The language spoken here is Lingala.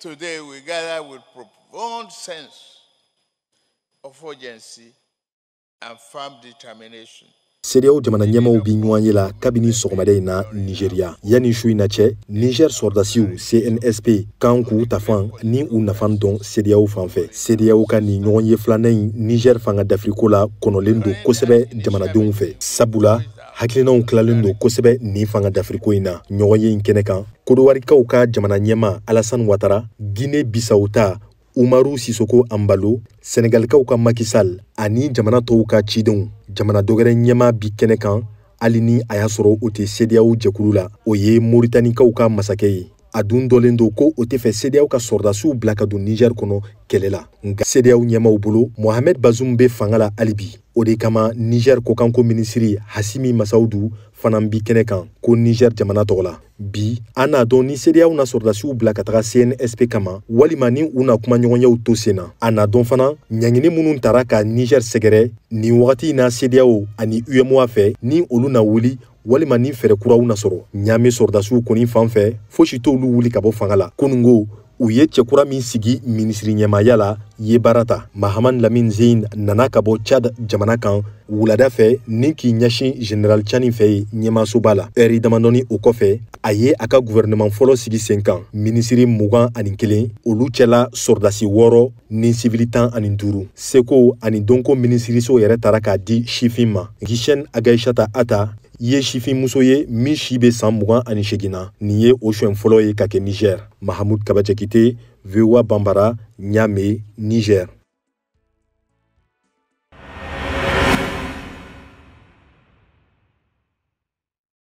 today we gather with profound sense of urgency and firm determination. seereyaw jamana ɲɛmaw bi ɲɔgɔn ye la kabini sɔgɔmada in na nigeriya yani su in na cɛ niger sɔrɔdasiw cnsp kan tafan ni u nafan dɔn seereyaw fan fɛ seereyaw ka nin ɲɔgɔn ye niger fanga dafiriko la kɔnɔlen don kosɛbɛ jamanadenw fɛ sabula hakilinaw kilalen don kosɛbɛ nin fanga dafiriko in na ɲɔgɔn ye in kɛnɛ kan kodowarikaw ka jamana ɲɛma alasani watara gine bisaw ta umaru sisoko anbalo senegalikaw ka makisal ani jamana tɔw ka cidenw jamana dɔgɛrɛ ɲɛma bi kɛnɛ kan hali ni a y'a sɔrɔ o tɛ sedeyaw jɛkulu la o ye moritanikaw ka masakɛ ye a dun dɔlen don ko o tɛ fɛ sedeyaw ka sɔrɔdasiw bila ka don nigɛri kɔnɔ kɛlɛ la nka sedeyaw ɲɛmaw bolo mohamɛd bazum be fanga la halibi o de kama nigɛri kokanko minisiri hasimi masawudu fana bi kɛnɛ kan ko nigɛri jamana tɔgɔ la bi an n'a dɔn ni seereyaw na sɔrɔdasiw bila ka taga cnsp kama walima ni u na kumaɲɔgɔnyaw to sen na a n'a dɔn fana ɲangini minnw tara ka nigɛri sɛgɛrɛ nin wagati na seereyaw ani umoa fɛ ni olu na wuli walima ni fɛrɛkuraw na sɔrɔ ɲaami sɔrɔdasiw kɔni fan fɛ fosi t'olu wuli ka bɔ fanga la ko u ye cɛkura min sigi minisiri Nyemayala, la ye barata lamin zein nana chad jamana kan wulada fɛ ni k'i general chani fɛ ye ɲɛmasoba la ɛri damadɔni o kɔfɛ a ye sigi sen kan minisiri mugan ani kelen olu cɛla sɔrɔdasi wɔɔrɔ ni sibili tan seko anidonko donko minisiriso di shifima, ma gishɛn agaishata ata i ye sifinmuso ye min si be saan mugan ani segina nin ye o suɲɛ fɔlɔ ye ka kɛ nigɛri mahamud kabajɛkite voa banbara ɲa me nigɛri